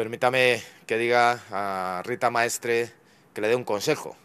Permítame que diga a Rita Maestre que le dé un consejo,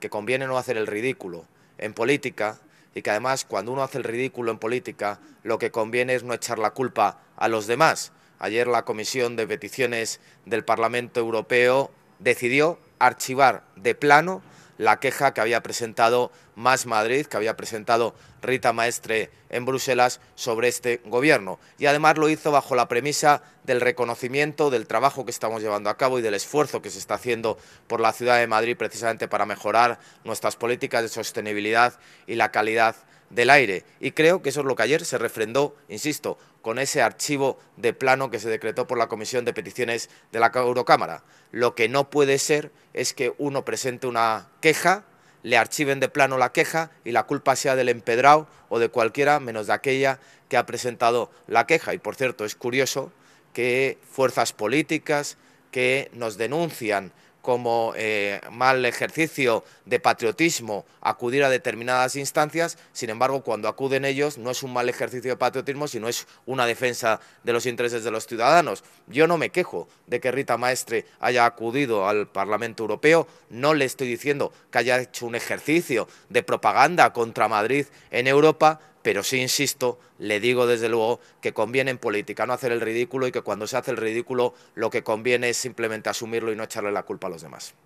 que conviene no hacer el ridículo en política y que además cuando uno hace el ridículo en política lo que conviene es no echar la culpa a los demás. Ayer la Comisión de Peticiones del Parlamento Europeo decidió archivar de plano la queja que había presentado Más Madrid, que había presentado Rita Maestre en Bruselas sobre este gobierno. Y además lo hizo bajo la premisa del reconocimiento del trabajo que estamos llevando a cabo y del esfuerzo que se está haciendo por la ciudad de Madrid precisamente para mejorar nuestras políticas de sostenibilidad y la calidad del aire. Y creo que eso es lo que ayer se refrendó, insisto, con ese archivo de plano que se decretó por la Comisión de Peticiones de la Eurocámara. Lo que no puede ser es que uno presente una queja, le archiven de plano la queja y la culpa sea del empedrado o de cualquiera menos de aquella que ha presentado la queja. Y por cierto, es curioso que fuerzas políticas que nos denuncian como eh, mal ejercicio de patriotismo acudir a determinadas instancias, sin embargo, cuando acuden ellos no es un mal ejercicio de patriotismo, sino es una defensa de los intereses de los ciudadanos. Yo no me quejo de que Rita Maestre haya acudido al Parlamento Europeo, no le estoy diciendo que haya hecho un ejercicio de propaganda contra Madrid en Europa, pero sí insisto, le digo desde luego que conviene en política no hacer el ridículo y que cuando se hace el ridículo lo que conviene es simplemente asumirlo y no echarle la culpa a los demás.